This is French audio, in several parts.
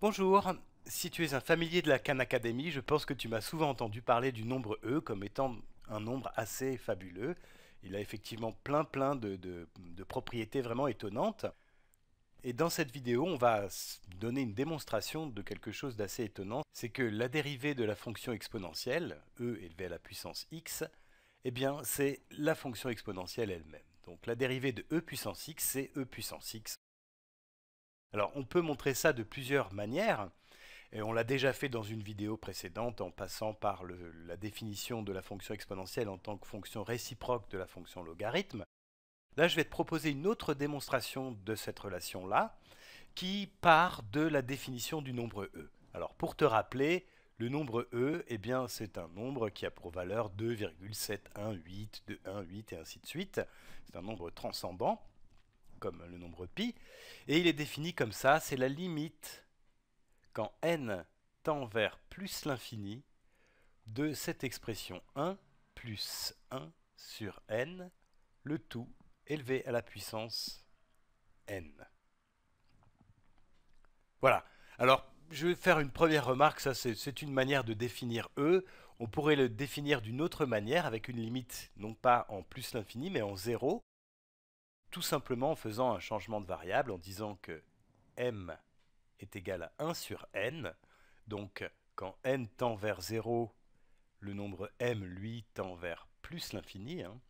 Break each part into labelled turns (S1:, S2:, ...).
S1: Bonjour, si tu es un familier de la Khan Academy, je pense que tu m'as souvent entendu parler du nombre E comme étant un nombre assez fabuleux. Il a effectivement plein plein de, propriétés vraiment étonnantes. Et dans cette vidéo, on va donner une démonstration de quelque chose d'assez étonnant, c'est que la dérivée de la fonction exponentielle, e élevé à la puissance x, eh bien c'est la fonction exponentielle elle-même. Donc la dérivée de e puissance x, c'est e puissance x alors on peut montrer ça de plusieurs manières. Et on l'a déjà fait dans une vidéo précédente en passant par la définition de la fonction exponentielle en tant que fonction réciproque de la fonction logarithme. Là, je vais te proposer une autre démonstration de cette relation-là qui part de la définition du nombre E. Alors pour te rappeler, le nombre E, eh bien, c'est un nombre qui a pour valeur 2,718, 218 et ainsi de suite. C'est un nombre transcendant comme le nombre pi, et il est défini comme ça, c'est la limite quand n tend vers plus l'infini de cette expression 1 plus 1 sur n, le tout élevé à la puissance n. Voilà. Alors, je vais faire une première remarque, ça c'est une manière de définir E. On pourrait le définir d'une autre manière, avec une limite non pas en plus l'infini, mais en 0 tout simplement en faisant un changement de variable, en disant que m est égal à 1 sur n, donc quand n tend vers 0, le nombre m, lui, tend vers plus l'infini, hein.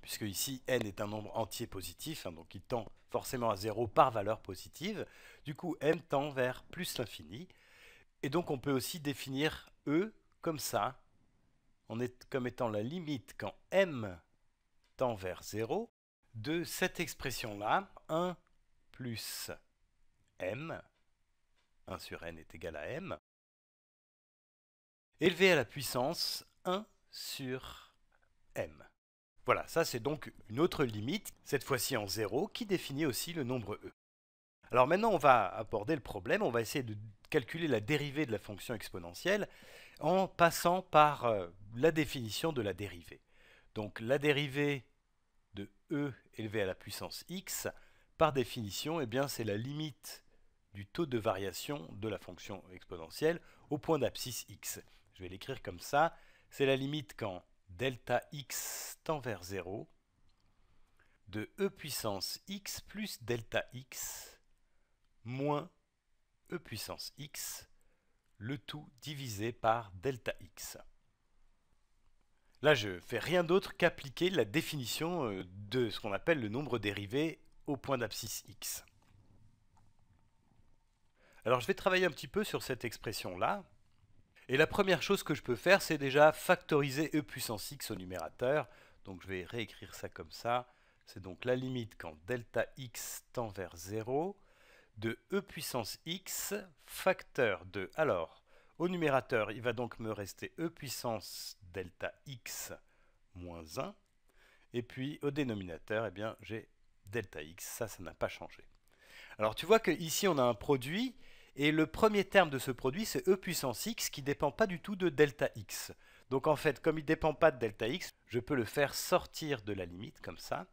S1: puisque ici n est un nombre entier positif, hein, donc il tend forcément à 0 par valeur positive, du coup m tend vers plus l'infini, et donc on peut aussi définir e comme ça, on est comme étant la limite quand m tend vers 0 de cette expression-là, 1 plus m, 1 sur n est égal à m, élevé à la puissance 1 sur m. Voilà, ça c'est donc une autre limite, cette fois-ci en 0, qui définit aussi le nombre e. Alors maintenant, on va aborder le problème, on va essayer de calculer la dérivée de la fonction exponentielle en passant par euh, la définition de la dérivée. Donc la dérivée de e élevé à la puissance x, par définition, eh bien, c'est la limite du taux de variation de la fonction exponentielle au point d'abscisse x. Je vais l'écrire comme ça. C'est la limite quand delta x tend vers 0 de e puissance x plus delta x moins e puissance x, le tout divisé par delta x. Là, je fais rien d'autre qu'appliquer la définition euh, de ce qu'on appelle le nombre dérivé au point d'abscisse x. Alors, je vais travailler un petit peu sur cette expression-là. Et la première chose que je peux faire, c'est déjà factoriser e puissance x au numérateur. Donc, je vais réécrire ça comme ça. C'est donc la limite quand delta x tend vers 0 de e puissance x facteur de... Alors, au numérateur, il va donc me rester e puissance delta x moins 1. Et puis au dénominateur, eh bien j'ai delta x, ça, ça n'a pas changé. Alors tu vois qu'ici on a un produit, et le premier terme de ce produit c'est e puissance x qui ne dépend pas du tout de delta x. Donc en fait, comme il ne dépend pas de delta x, je peux le faire sortir de la limite comme ça,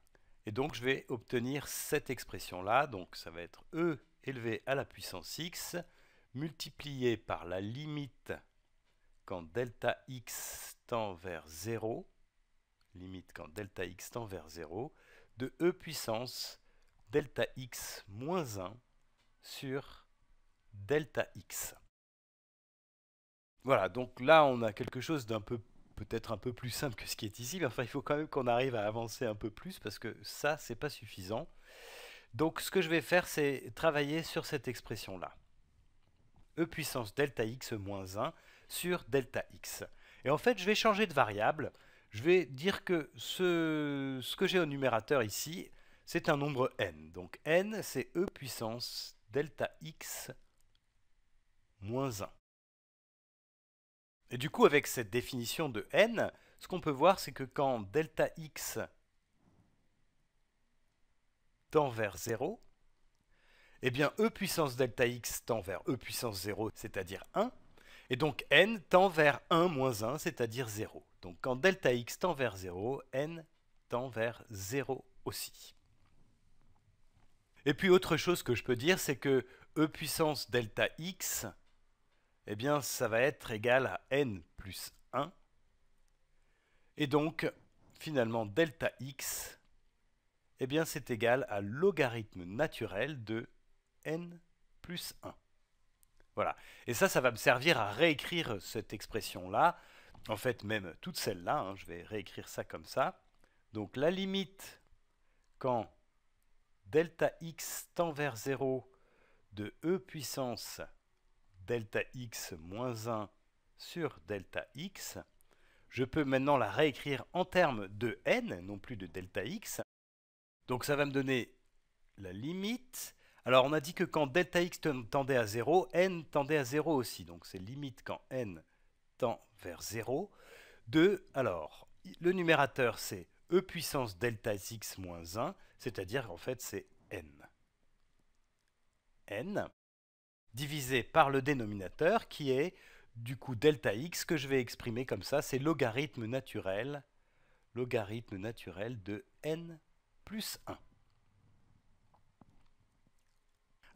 S1: et donc je vais obtenir cette expression là, donc ça va être e élevé à la puissance x multiplié par la limite quand delta x tend vers 0, limite quand delta x tend vers 0, de e puissance delta x moins 1 sur delta x. Voilà, donc là on a quelque chose d'un peu peut-être un peu plus simple que ce qui est ici, mais enfin il faut quand même qu'on arrive à avancer un peu plus parce que ça c'est pas suffisant. Donc ce que je vais faire c'est travailler sur cette expression là. E puissance delta x moins 1 sur delta x. Et en fait, je vais changer de variable. Je vais dire que ce, que j'ai au numérateur ici, c'est un nombre n. Donc n, c'est e puissance delta x moins 1. Et du coup, avec cette définition de n, ce qu'on peut voir, c'est que quand delta x tend vers 0, eh bien e puissance delta x tend vers e puissance 0, c'est-à-dire 1, et donc n tend vers 1 moins 1, c'est-à-dire 0. Donc quand delta x tend vers 0, n tend vers 0 aussi. Et puis autre chose que je peux dire, c'est que e puissance delta x, eh bien ça va être égal à n plus 1. Et donc finalement delta x, eh bien c'est égal à logarithme naturel de n plus 1. Voilà. Et ça, ça va me servir à réécrire cette expression-là. En fait, même toute celle-là, hein, je vais réécrire ça comme ça. Donc la limite quand delta x tend vers 0 de e puissance delta x moins 1 sur delta x, je peux maintenant la réécrire en termes de n, non plus de delta x. Donc ça va me donner la limite alors on a dit que quand delta x tendait à 0, n tendait à 0 aussi. Donc c'est limite quand n tend vers 0 de, alors, le numérateur c'est e puissance delta x moins 1, c'est-à-dire en fait c'est n. n divisé par le dénominateur qui est du coup delta x que je vais exprimer comme ça, c'est logarithme naturel, logarithme naturel de n plus 1.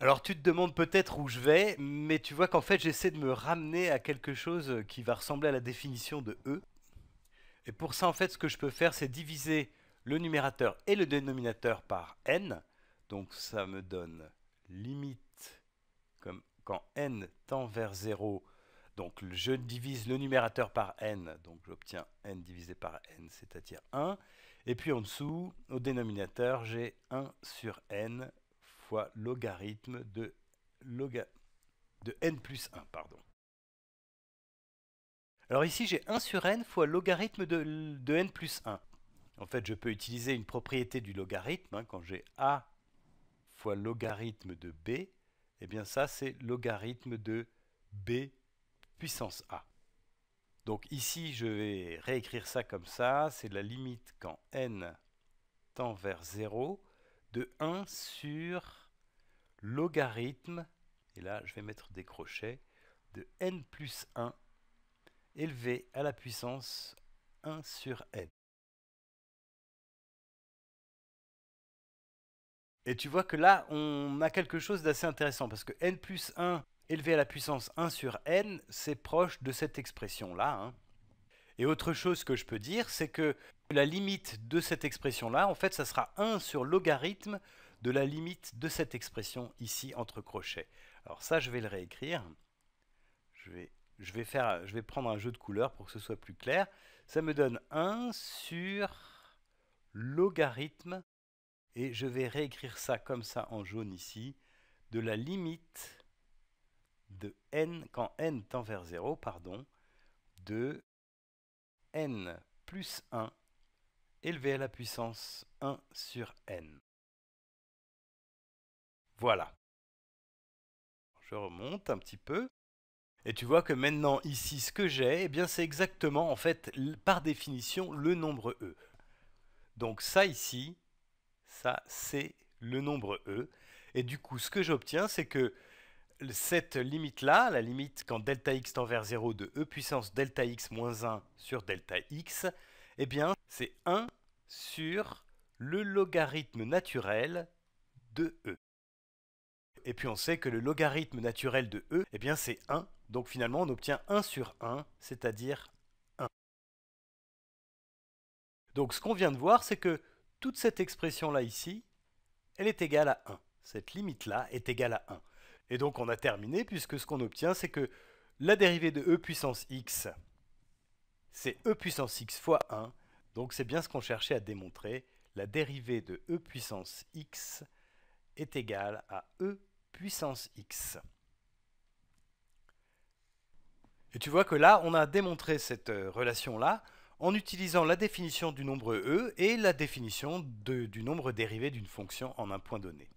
S1: Alors tu te demandes peut-être où je vais, mais tu vois qu'en fait j'essaie de me ramener à quelque chose qui va ressembler à la définition de E. Et pour ça en fait ce que je peux faire c'est diviser le numérateur et le dénominateur par n. Donc ça me donne limite comme quand n tend vers 0. Donc je divise le numérateur par n, donc j'obtiens n divisé par n, c'est-à-dire 1. Et puis en dessous, au dénominateur, j'ai 1 sur n fois logarithme de, de n plus 1. Pardon. Alors ici, j'ai 1 sur n fois logarithme de, de, n plus 1. En fait, je peux utiliser une propriété du logarithme. Hein, quand j'ai a fois logarithme de b, et eh bien ça, c'est logarithme de b puissance a. Donc ici, je vais réécrire ça comme ça. C'est la limite quand n tend vers 0 de 1 sur logarithme, et là je vais mettre des crochets, de n plus 1 élevé à la puissance 1 sur n. Et tu vois que là, on a quelque chose d'assez intéressant, parce que n plus 1 élevé à la puissance 1 sur n, c'est proche de cette expression-là. Hein. Et autre chose que je peux dire, c'est que la limite de cette expression-là, en fait, ça sera 1 sur logarithme de la limite de cette expression ici entre crochets. Alors ça, je vais le réécrire. Je vais, je vais, faire, je vais prendre un jeu de couleurs pour que ce soit plus clair. Ça me donne 1 sur logarithme, et je vais réécrire ça comme ça en jaune ici, de la limite de n, quand n tend vers 0, pardon, de n plus 1 élevé à la puissance 1 sur n. Voilà. Je remonte un petit peu. Et tu vois que maintenant ici ce que j'ai, eh bien c'est exactement en fait par définition le nombre E. Donc ça ici, ça c'est le nombre E. Et du coup ce que j'obtiens c'est que cette limite là, la limite quand delta x tend vers 0 de E puissance delta x moins 1 sur delta x, eh bien c'est 1 sur le logarithme naturel de E. Et puis on sait que le logarithme naturel de E, eh bien c'est 1, donc finalement on obtient 1 sur 1, c'est-à-dire 1. Donc ce qu'on vient de voir, c'est que toute cette expression-là ici, elle est égale à 1. Cette limite-là est égale à 1. Et donc on a terminé, puisque ce qu'on obtient, c'est que la dérivée de E puissance x, c'est E puissance x fois 1, donc c'est bien ce qu'on cherchait à démontrer. La dérivée de e puissance x est égale à e puissance x. Et tu vois que là, on a démontré cette euh, relation-là en utilisant la définition du nombre e et la définition du nombre dérivé d'une fonction en un point donné.